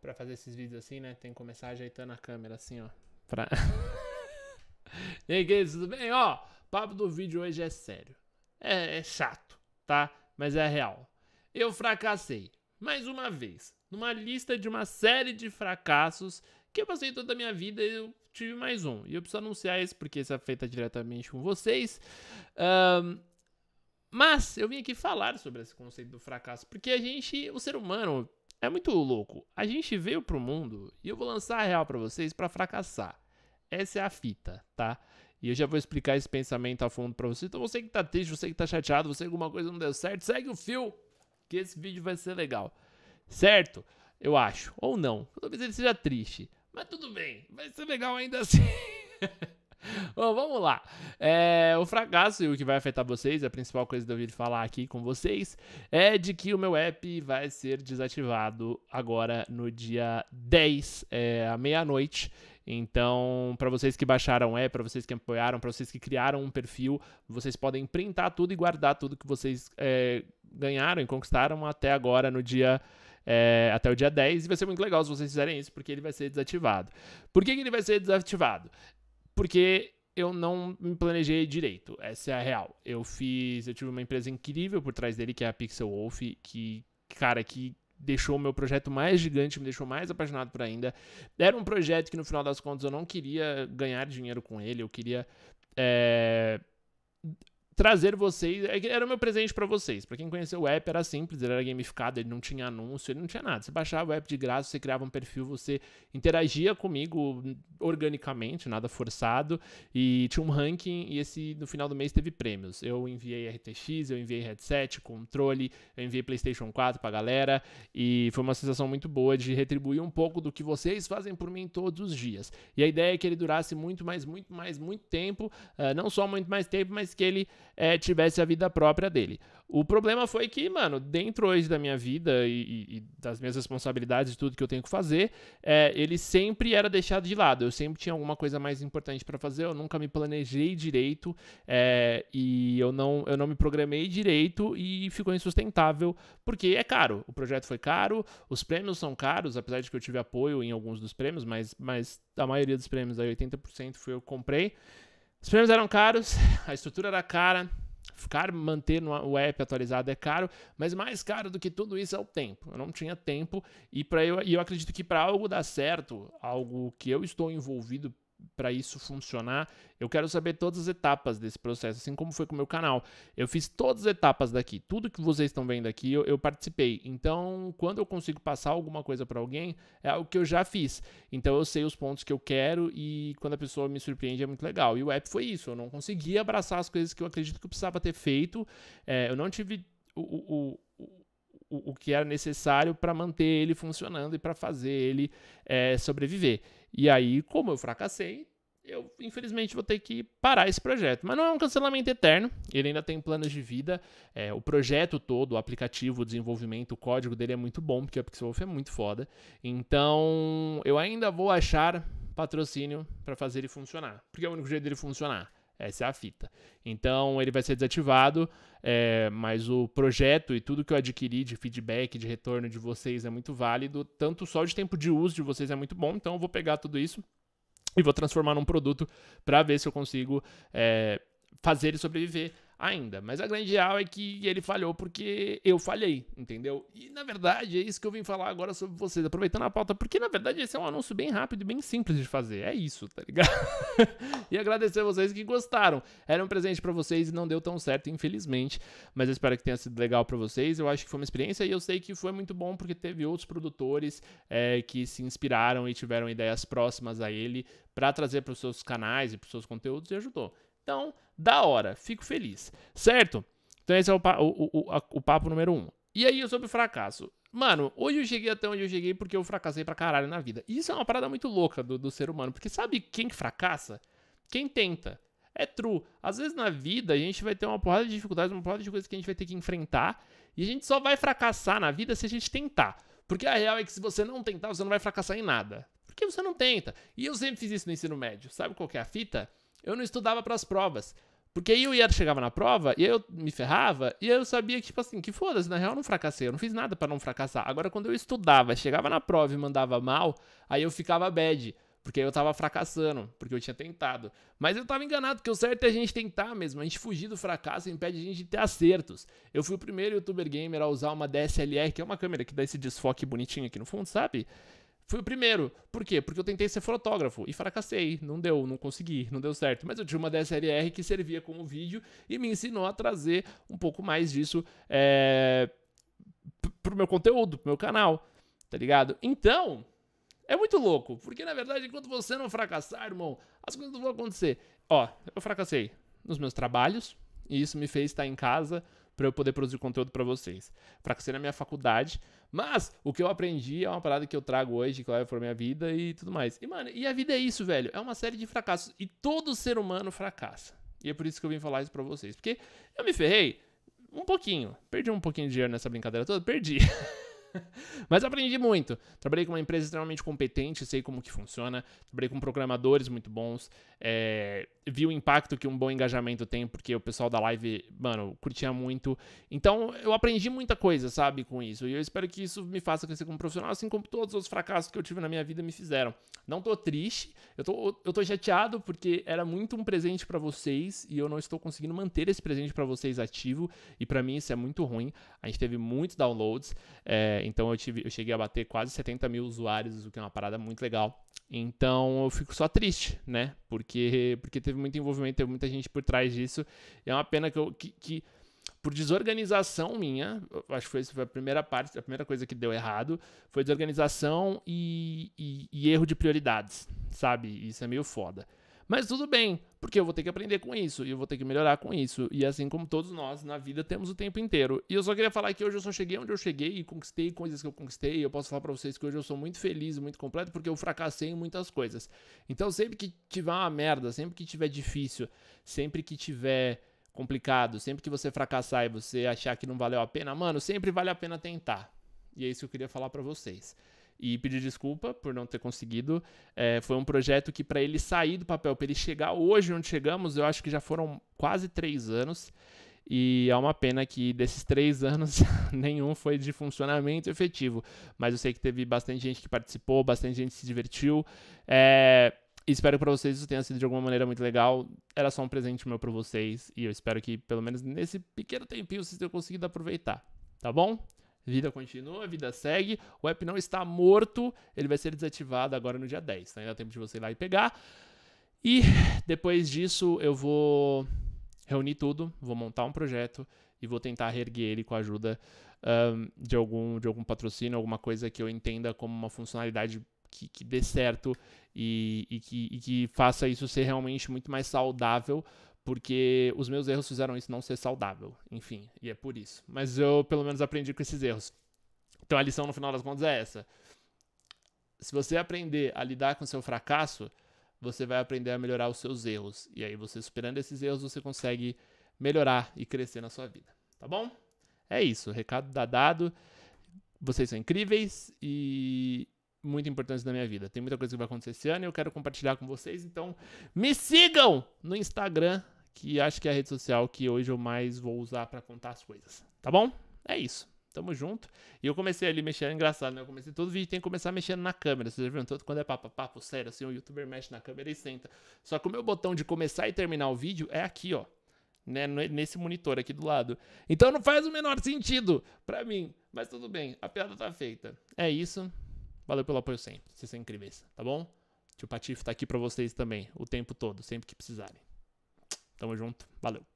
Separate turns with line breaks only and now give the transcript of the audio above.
para fazer esses vídeos assim, né? Tem que começar ajeitando a câmera assim, ó. Pra... e aí, gays, tudo bem? Ó, papo do vídeo hoje é sério. É, é chato, tá? Mas é real. Eu fracassei, mais uma vez, numa lista de uma série de fracassos que eu passei toda a minha vida eu tive mais um. E eu preciso anunciar isso porque isso é feito diretamente com vocês. Um, mas eu vim aqui falar sobre esse conceito do fracasso, porque a gente, o ser humano, é muito louco. A gente veio pro mundo e eu vou lançar a real para vocês para fracassar. Essa é a fita, tá? E eu já vou explicar esse pensamento a fundo para vocês. Então você que tá triste, você que tá chateado, você que alguma coisa não deu certo, segue o fio que esse vídeo vai ser legal. Certo? Eu acho. Ou não. Talvez ele seja triste. Mas tudo bem, vai ser legal ainda assim. Bom, vamos lá. É, o fracasso e o que vai afetar vocês, a principal coisa que eu vim falar aqui com vocês, é de que o meu app vai ser desativado agora no dia 10, é, à meia-noite. Então, para vocês que baixaram o app para vocês que apoiaram, para vocês que criaram um perfil, vocês podem printar tudo e guardar tudo que vocês é, ganharam e conquistaram até agora no dia é, até o dia 10. E vai ser muito legal se vocês fizerem isso, porque ele vai ser desativado. Por que, que ele vai ser desativado? porque eu não me planejei direito. Essa é a real. Eu fiz, eu tive uma empresa incrível por trás dele que é a Pixel Wolf, que cara que deixou o meu projeto mais gigante, me deixou mais apaixonado por ainda. Era um projeto que no final das contas eu não queria ganhar dinheiro com ele, eu queria é, trazer vocês. É era o meu presente para vocês. Para quem conheceu o app, era simples, ele era gamificado, ele não tinha anúncio, ele não tinha nada. Você baixava o app de graça, você criava um perfil, você interagia comigo organicamente, nada forçado, e tinha um ranking. E esse no final do mês teve prêmios. Eu enviei RTX, eu enviei headset, controle, eu enviei PlayStation 4 pra galera, e foi uma sensação muito boa de retribuir um pouco do que vocês fazem por mim todos os dias. E a ideia é que ele durasse muito mais, muito mais, muito tempo, uh, não só muito mais tempo, mas que ele é, tivesse a vida própria dele. O problema foi que, mano, dentro hoje da minha vida e, e das minhas responsabilidades e tudo que eu tenho que fazer, é, ele sempre era deixado de lado. Eu sempre tinha alguma coisa mais importante para fazer, eu nunca me planejei direito é, e eu não, eu não me programei direito e ficou insustentável, porque é caro. O projeto foi caro, os prêmios são caros, apesar de que eu tive apoio em alguns dos prêmios, mas, mas a maioria dos prêmios, aí 80% foi eu que comprei. Os prêmios eram caros, a estrutura era cara, ficar manter o app atualizado é caro, mas mais caro do que tudo isso é o tempo. Eu não tinha tempo e para eu, e eu acredito que para algo dar certo, algo que eu estou envolvido para isso funcionar, eu quero saber todas as etapas desse processo, assim como foi com o meu canal. Eu fiz todas as etapas daqui, tudo que vocês estão vendo aqui, eu, eu participei. Então, quando eu consigo passar alguma coisa para alguém, é algo que eu já fiz. Então, eu sei os pontos que eu quero e quando a pessoa me surpreende é muito legal. E o app foi isso, eu não consegui abraçar as coisas que eu acredito que eu precisava ter feito. É, eu não tive o, o o, o que era necessário para manter ele funcionando e para fazer ele é, sobreviver. E aí, como eu fracassei, eu infelizmente vou ter que parar esse projeto. Mas não é um cancelamento eterno, ele ainda tem planos de vida. É, o projeto todo, o aplicativo, o desenvolvimento, o código dele é muito bom, porque o Pixelwolf é muito foda. Então eu ainda vou achar patrocínio para fazer ele funcionar, porque é o único jeito dele funcionar. Essa é a fita. Então ele vai ser desativado, é, mas o projeto e tudo que eu adquiri de feedback, de retorno de vocês é muito válido. Tanto só de tempo de uso de vocês é muito bom, então eu vou pegar tudo isso e vou transformar num produto para ver se eu consigo é, fazer ele sobreviver ainda. Mas a grande real é que ele falhou porque eu falhei, entendeu? E na verdade é isso que eu vim falar agora sobre vocês, aproveitando a pauta, porque na verdade esse é um anúncio bem rápido e bem simples de fazer. É isso, tá ligado? e agradecer a vocês que gostaram. Era um presente para vocês e não deu tão certo, infelizmente, mas eu espero que tenha sido legal para vocês. Eu acho que foi uma experiência e eu sei que foi muito bom porque teve outros produtores é, que se inspiraram e tiveram ideias próximas a ele para trazer para os seus canais e para os seus conteúdos e ajudou. Então, da hora, fico feliz, certo? Então, esse é o, o, o, o papo número um. E aí, sobre fracasso. Mano, hoje eu cheguei até onde eu cheguei porque eu fracassei pra caralho na vida. E isso é uma parada muito louca do, do ser humano, porque sabe quem que fracassa? Quem tenta. É true. Às vezes na vida a gente vai ter uma porrada de dificuldades, uma porrada de coisas que a gente vai ter que enfrentar. E a gente só vai fracassar na vida se a gente tentar. Porque a real é que se você não tentar, você não vai fracassar em nada. Porque você não tenta. E eu sempre fiz isso no ensino médio. Sabe qual que é a fita? Eu não estudava para as provas. Porque aí eu ia, chegava na prova, e eu me ferrava, e eu sabia que, tipo assim, que foda-se, na real eu não fracassei, eu não fiz nada para não fracassar. Agora, quando eu estudava, chegava na prova e mandava mal, aí eu ficava bad, porque eu tava fracassando, porque eu tinha tentado. Mas eu tava enganado, porque o certo é a gente tentar mesmo, a gente fugir do fracasso impede a gente de ter acertos. Eu fui o primeiro youtuber gamer a usar uma DSLR, que é uma câmera que dá esse desfoque bonitinho aqui no fundo, sabe? Fui o primeiro. Por quê? Porque eu tentei ser fotógrafo e fracassei. Não deu, não consegui, não deu certo. Mas eu tinha uma DSLR que servia como vídeo e me ensinou a trazer um pouco mais disso é, pro meu conteúdo, pro meu canal. Tá ligado? Então, é muito louco. Porque na verdade, enquanto você não fracassar, irmão, as coisas não vão acontecer. Ó, eu fracassei nos meus trabalhos e isso me fez estar em casa para eu poder produzir conteúdo para vocês. Fracassei na minha faculdade, mas o que eu aprendi é uma parada que eu trago hoje, que vai levo minha vida e tudo mais. E, mano, e a vida é isso, velho. É uma série de fracassos. E todo ser humano fracassa. E é por isso que eu vim falar isso pra vocês. Porque eu me ferrei um pouquinho. Perdi um pouquinho de dinheiro nessa brincadeira toda, perdi. Mas aprendi muito. Trabalhei com uma empresa extremamente competente, sei como que funciona. Trabalhei com programadores muito bons. É, vi o impacto que um bom engajamento tem, porque o pessoal da live, mano, curtia muito. Então, eu aprendi muita coisa, sabe, com isso. E eu espero que isso me faça crescer como profissional, assim como todos os fracassos que eu tive na minha vida me fizeram. Não tô triste, eu tô, eu tô chateado porque era muito um presente para vocês e eu não estou conseguindo manter esse presente para vocês ativo. E para mim isso é muito ruim. A gente teve muitos downloads. É, então eu, tive, eu cheguei a bater quase 70 mil usuários, o que é uma parada muito legal. Então eu fico só triste, né? Porque, porque teve muito envolvimento, teve muita gente por trás disso. é uma pena que, eu, que, que por desorganização minha, acho que foi, foi a primeira parte, a primeira coisa que deu errado, foi desorganização e, e, e erro de prioridades, sabe? Isso é meio foda. Mas tudo bem, porque eu vou ter que aprender com isso, e eu vou ter que melhorar com isso. E assim como todos nós na vida temos o tempo inteiro. E eu só queria falar que hoje eu só cheguei onde eu cheguei e conquistei coisas que eu conquistei. Eu posso falar para vocês que hoje eu sou muito feliz, muito completo, porque eu fracassei em muitas coisas. Então, sempre que tiver uma merda, sempre que tiver difícil, sempre que tiver complicado, sempre que você fracassar e você achar que não valeu a pena, mano, sempre vale a pena tentar. E é isso que eu queria falar para vocês e pedir desculpa por não ter conseguido. É, foi um projeto que, para ele sair do papel, para ele chegar hoje onde chegamos, eu acho que já foram quase três anos. E é uma pena que desses três anos nenhum foi de funcionamento efetivo. Mas eu sei que teve bastante gente que participou, bastante gente se divertiu. É, espero que para vocês isso tenha sido de alguma maneira muito legal. Era só um presente meu para vocês. E eu espero que, pelo menos nesse pequeno tempinho, vocês tenham conseguido aproveitar. Tá bom? Vida continua, vida segue. O app não está morto, ele vai ser desativado agora no dia 10. Tá? Ainda dá tempo de você ir lá e pegar. E depois disso eu vou reunir tudo, vou montar um projeto e vou tentar reerguer ele com a ajuda um, de, algum, de algum patrocínio, alguma coisa que eu entenda como uma funcionalidade que, que dê certo e, e, que, e que faça isso ser realmente muito mais saudável porque os meus erros fizeram isso não ser saudável. Enfim, e é por isso. Mas eu, pelo menos, aprendi com esses erros. Então a lição, no final das contas, é essa. Se você aprender a lidar com o seu fracasso, você vai aprender a melhorar os seus erros. E aí, você superando esses erros, você consegue melhorar e crescer na sua vida. Tá bom? É isso. O recado da dado. Vocês são incríveis e muito importantes na minha vida. Tem muita coisa que vai acontecer esse ano e eu quero compartilhar com vocês. Então, me sigam no Instagram, que acho que é a rede social que hoje eu mais vou usar para contar as coisas, tá bom? É isso. Tamo junto. E eu comecei ali mexendo, é engraçado, né? Eu comecei todo vídeo, tem que começar mexendo na câmera. Vocês já viram Todo quando é papo, papo sério, assim, o youtuber mexe na câmera e senta. Só que o meu botão de começar e terminar o vídeo é aqui, ó. Né? Nesse monitor aqui do lado. Então não faz o menor sentido pra mim. Mas tudo bem, a piada tá feita. É isso. Valeu pelo apoio sempre. Vocês são incríveis, tá bom? Tio Patife tá aqui pra vocês também, o tempo todo, sempre que precisarem. Tamo junto, valeu.